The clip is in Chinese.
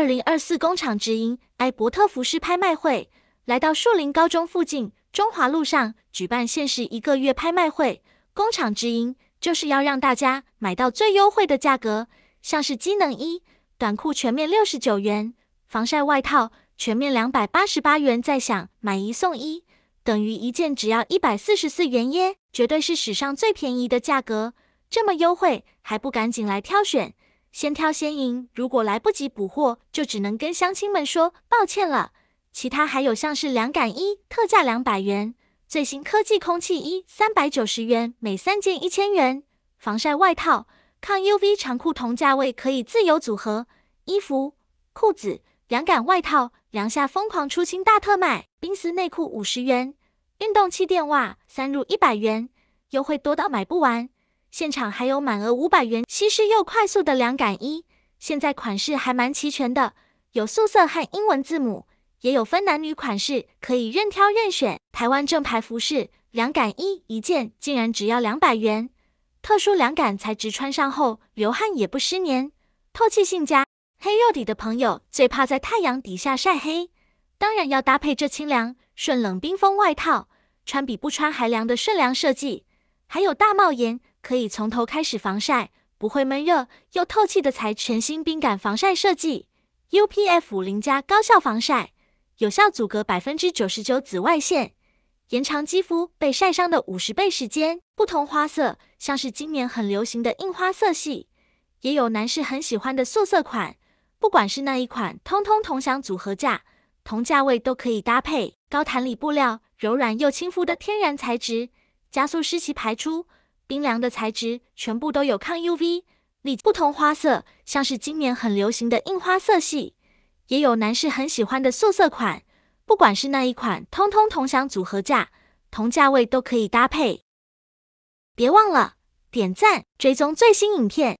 二零二四工厂之音艾伯特服饰拍卖会来到树林高中附近中华路上举办，限时一个月拍卖会。工厂之音就是要让大家买到最优惠的价格，像是机能衣短裤全面六十九元，防晒外套全面两百八十八元，在想买一送一，等于一件只要一百四十四元耶，绝对是史上最便宜的价格。这么优惠，还不赶紧来挑选？先挑先赢，如果来不及补货，就只能跟乡亲们说抱歉了。其他还有像是两感衣，特价两百元，最新科技空气衣，三百九十元每三件一千元，防晒外套、抗 UV 长裤同价位可以自由组合，衣服、裤子、两感外套、两夏疯狂出清大特卖，冰丝内裤五十元，运动气垫袜三入一百元，优惠多到买不完。现场还有满额五百元，吸湿又快速的凉感衣，现在款式还蛮齐全的，有素色和英文字母，也有分男女款式，可以任挑任选。台湾正牌服饰凉感衣一件竟然只要两百元，特殊凉感材质穿上后流汗也不失眠，透气性佳。黑肉底的朋友最怕在太阳底下晒黑，当然要搭配这清凉顺冷冰封外套，穿比不穿还凉的顺凉设计，还有大帽檐。可以从头开始防晒，不会闷热又透气的材，全新冰感防晒设计，U P F 50加高效防晒，有效阻隔百分之九十九紫外线，延长肌肤被晒伤的五十倍时间。不同花色，像是今年很流行的印花色系，也有男士很喜欢的素色款，不管是那一款，通通同享组合价，同价位都可以搭配。高弹力布料，柔软又亲肤的天然材质，加速湿气排出。冰凉的材质，全部都有抗 UV，不同花色，像是今年很流行的印花色系，也有男士很喜欢的素色款，不管是那一款，通通同享组合价，同价位都可以搭配。别忘了点赞，追踪最新影片。